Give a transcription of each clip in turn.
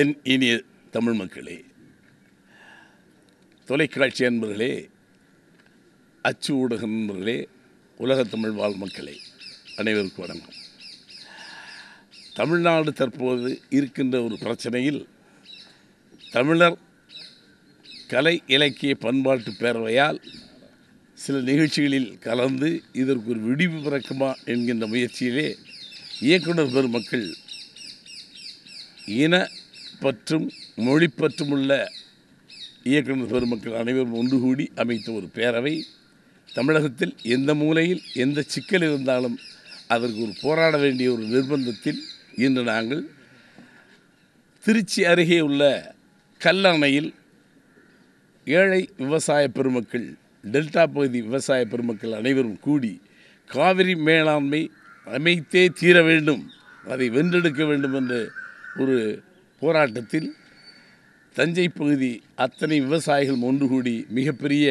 என் இனிய தமிழ் மக்களே தொலைக்காட்சி அன்பர்களே அச்சு ஊடக நண்பர்களே உலக தமிழ் வாழ் மக்களே அனைவருக்கும் வணக்கம் தமிழ்நாடு தற்போது இருக்கின்ற ஒரு பிரச்சனையில் தமிழர் கலை இலக்கிய பண்பாட்டு பேரவையால் சில நிகழ்ச்சிகளில் கலந்து இதற்கு ஒரு விடிவு பிறக்குமா என்கின்ற முயற்சியிலே இயக்குனர் பெருமக்கள் இன பற்றும் மொழி பற்றும் உள்ள இயக்குநர் பெருமக்கள் அனைவரும் ஒன்று கூடி அமைத்த ஒரு பேரவை தமிழகத்தில் எந்த மூலையில் எந்த சிக்கல் இருந்தாலும் அதற்கு ஒரு போராட வேண்டிய ஒரு நிர்பந்தத்தில் இன்று நாங்கள் திருச்சி அருகே உள்ள கல்லணையில் ஏழை விவசாய பெருமக்கள் டெல்டா பகுதி விவசாய பெருமக்கள் அனைவரும் கூடி காவிரி மேலாண்மை அமைத்தே தீர வேண்டும் அதை வென்றெடுக்க வேண்டும் என்று ஒரு போராட்டத்தில் தஞ்சை பகுதி அத்தனை விவசாயிகள் ஒன்று கூடி மிகப்பெரிய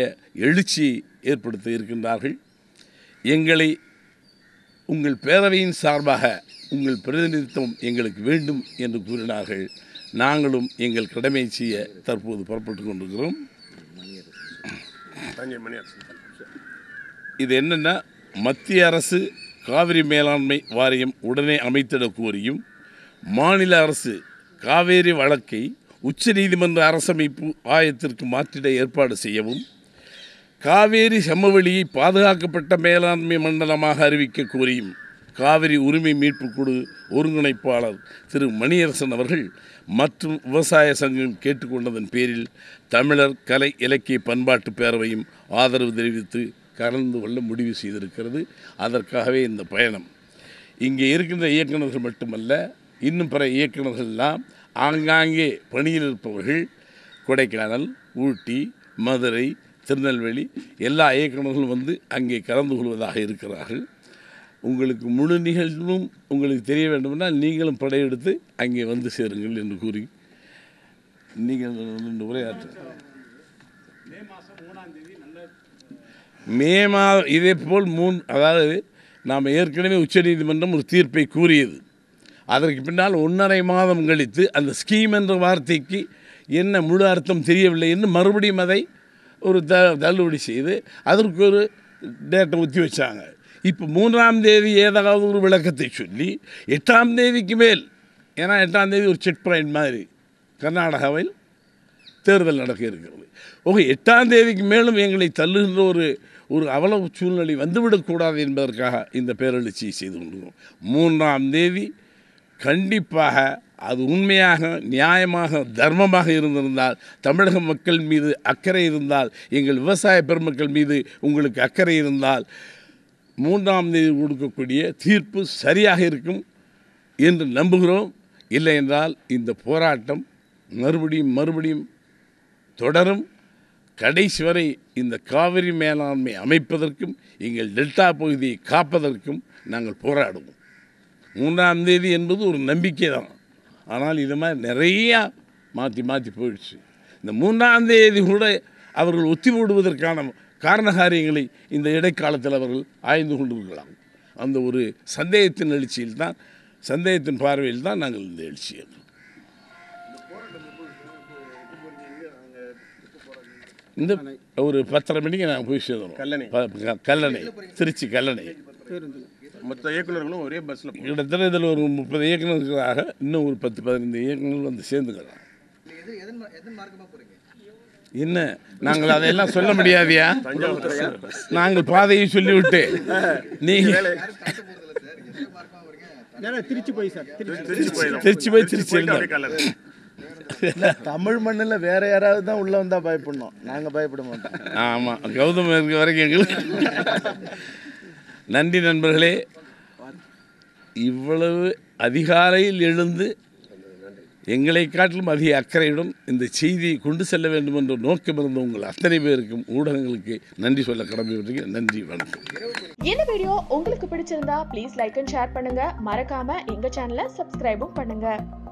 எழுச்சியை ஏற்படுத்த இருக்கின்றார்கள் எங்களை உங்கள் பேரவையின் சார்பாக உங்கள் பிரதிநிதித்துவம் எங்களுக்கு வேண்டும் என்று கூறினார்கள் நாங்களும் எங்கள் கடமை செய்ய தற்போது புறப்பட்டு கொண்டிருக்கிறோம் இது என்னென்னா மத்திய அரசு காவிரி மேலாண்மை வாரியம் உடனே அமைத்திட கோரியும் மாநில அரசு காவேரி வழக்கை உச்சநீதிமன்ற அரசமைப்பு ஆயத்திற்கு மாற்றிட ஏற்பாடு செய்யவும் காவேரி சமவெளியை பாதுகாக்கப்பட்ட மேலாண்மை மண்டலமாக அறிவிக்க கோரியும் காவிரி உரிமை மீட்பு குழு ஒருங்கிணைப்பாளர் திரு மணியரசன் அவர்கள் மற்றும் விவசாய சங்கம் கேட்டுக்கொண்டதன் பேரில் தமிழர் கலை இலக்கிய பண்பாட்டு பேரவையும் ஆதரவு தெரிவித்து கலந்து கொள்ள முடிவு செய்திருக்கிறது அதற்காகவே இந்த பயணம் இங்கே இருக்கின்ற இயக்குநர்கள் மட்டுமல்ல இன்னும் பிற இயக்குநர்கள்லாம் ஆங்காங்கே பணியில் இருப்பவர்கள் கொடைக்கானல் ஊட்டி மதுரை திருநெல்வேலி எல்லா இயக்குநர்களும் வந்து அங்கே கலந்து கொள்வதாக இருக்கிறார்கள் உங்களுக்கு முழு நிகழ்வும் உங்களுக்கு தெரிய வேண்டுமென்றால் நீங்களும் படையெடுத்து அங்கே வந்து சேருங்கள் என்று கூறி நீங்கள் உரையாற்று மே மாதம் இதே போல் மூன் அதாவது நாம் ஏற்கனவே உச்சநீதிமன்றம் ஒரு தீர்ப்பை கூறியது அதற்கு பின்னால் ஒன்றரை மாதம் கழித்து அந்த ஸ்கீம் என்ற வார்த்தைக்கு என்ன முழு அர்த்தம் தெரியவில்லை என்று மறுபடியும் அதை ஒரு த தள்ளுபடி செய்து அதற்கு ஒரு டேட்டை ஒத்தி வச்சாங்க இப்போ மூன்றாம் தேதி ஏதாவது ஒரு விளக்கத்தை சொல்லி எட்டாம் தேதிக்கு மேல் ஏன்னா எட்டாம் தேதி ஒரு செக் பாயிண்ட் மாதிரி கர்நாடகாவில் தேர்தல் நடக்க இருக்கிறது ஓகே எட்டாம் தேதிக்கு மேலும் எங்களை தள்ளுகின்ற ஒரு ஒரு அவலவு சூழ்நிலை வந்துவிடக்கூடாது என்பதற்காக இந்த பேரெழுச்சியை செய்து கொண்டிருக்கிறோம் மூன்றாம் தேதி கண்டிப்பாக அது உண்மையாக நியாயமாக தர்மமாக இருந்திருந்தால் தமிழக மக்கள் மீது அக்கறை இருந்தால் எங்கள் விவசாய பெருமக்கள் மீது உங்களுக்கு அக்கறை இருந்தால் மூன்றாம் தேதி கொடுக்கக்கூடிய தீர்ப்பு சரியாக இருக்கும் என்று நம்புகிறோம் இல்லை என்றால் இந்த போராட்டம் மறுபடியும் மறுபடியும் தொடரும் கடைசி வரை இந்த காவிரி மேலாண்மை அமைப்பதற்கும் எங்கள் டெல்டா பகுதியை காப்பதற்கும் நாங்கள் போராடுவோம் மூன்றாம் தேதி என்பது ஒரு நம்பிக்கை தான் ஆனால் இது மாதிரி நிறையா மாற்றி மாற்றி போயிடுச்சு இந்த மூன்றாம் தேதி கூட அவர்கள் ஒத்தி போடுவதற்கான காரணகாரியங்களை இந்த இடைக்காலத்தில் அவர்கள் ஆய்ந்து கொண்டிருக்கலாம் அந்த ஒரு சந்தேகத்தின் எழுச்சியில் தான் சந்தேகத்தின் பார்வையில் தான் நாங்கள் இந்த எழுச்சியை இந்த ஒரு பத்தரை மணிக்கு நாங்கள் போய் கல்லணை கல்லணை திருச்சி கல்லணை மற்ற இயக்குநர்களும் ஒரே பஸ்ஸில் கிட்டத்தட்ட இதில் ஒரு முப்பது இயக்குநர்களாக இன்னும் ஒரு பத்து பதினைந்து இயக்குநர்கள் வந்து சேர்ந்துக்கலாம் என்ன நாங்கள் அதையெல்லாம் சொல்ல முடியாதியா நாங்கள் பாதையை சொல்லிவிட்டு நீங்கள் திருச்சி போய் சார் திருச்சி போய் திருச்சி தமிழ் மண்ணில் வேற யாராவது தான் உள்ள வந்தா பயப்படணும் நாங்க பயப்பட மாட்டோம் ஆமா கௌதம் வரைக்கும் எங்களுக்கு நன்றி நண்பர்களே இவ்வளவு அதிகாலையில் எழுந்து எங்களை காட்டிலும் அதிக அக்கறையுடன் இந்த செய்தியை கொண்டு செல்ல வேண்டும் என்ற நோக்கம் இருந்த உங்கள் அத்தனை பேருக்கும் ஊடகங்களுக்கு நன்றி சொல்ல கடமை நன்றி வணக்கம் இந்த வீடியோ உங்களுக்கு பிடிச்சிருந்தா ப்ளீஸ் லைக் அண்ட் ஷேர் பண்ணுங்க மறக்காம எங்க சேனலை சப்ஸ்கிரைபும் பண்ணுங்க